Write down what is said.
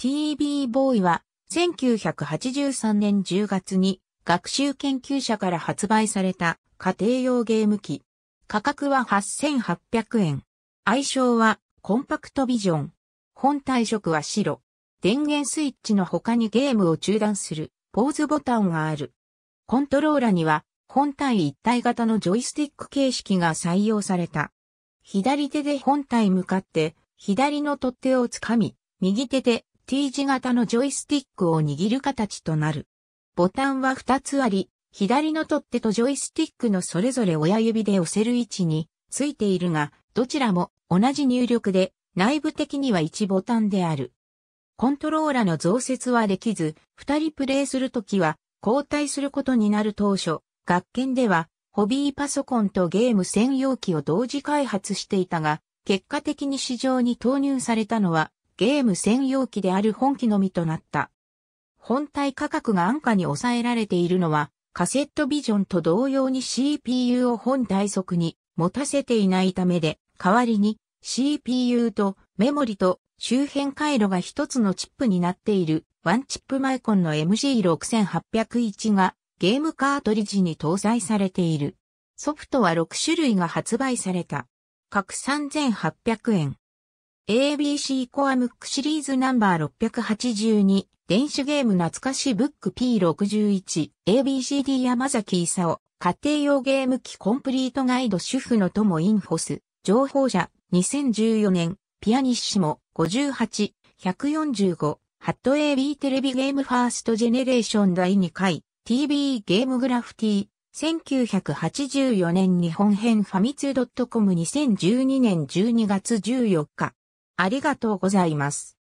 TB ボーイは1983年10月に学習研究者から発売された家庭用ゲーム機。価格は8800円。愛称はコンパクトビジョン。本体色は白。電源スイッチの他にゲームを中断するポーズボタンがある。コントローラには本体一体型のジョイスティック形式が採用された。左手で本体向かって左の取っ手をつかみ、右手で T 字型のジョイスティックを握る形となる。ボタンは2つあり、左の取っ手とジョイスティックのそれぞれ親指で押せる位置についているが、どちらも同じ入力で内部的には1ボタンである。コントローラの増設はできず、2人プレイするときは交代することになる当初、学研ではホビーパソコンとゲーム専用機を同時開発していたが、結果的に市場に投入されたのはゲーム専用機である本機のみとなった。本体価格が安価に抑えられているのは、カセットビジョンと同様に CPU を本体側に持たせていないためで、代わりに CPU とメモリと周辺回路が一つのチップになっているワンチップマイコンの MG6801 がゲームカートリッジに搭載されている。ソフトは6種類が発売された。各3800円。ABC コアムックシリーズナンバー682、電子ゲーム懐かしブック P61、ABCD 山崎勲、家庭用ゲーム機コンプリートガイド主婦の友インフォス、情報者、2014年、ピアニッシモ、58、145、ハット AB テレビゲームファーストジェネレーション第2回、TV ゲームグラフティー、1984年日本編ファミツー .com2012 年12月14日ありがとうございます。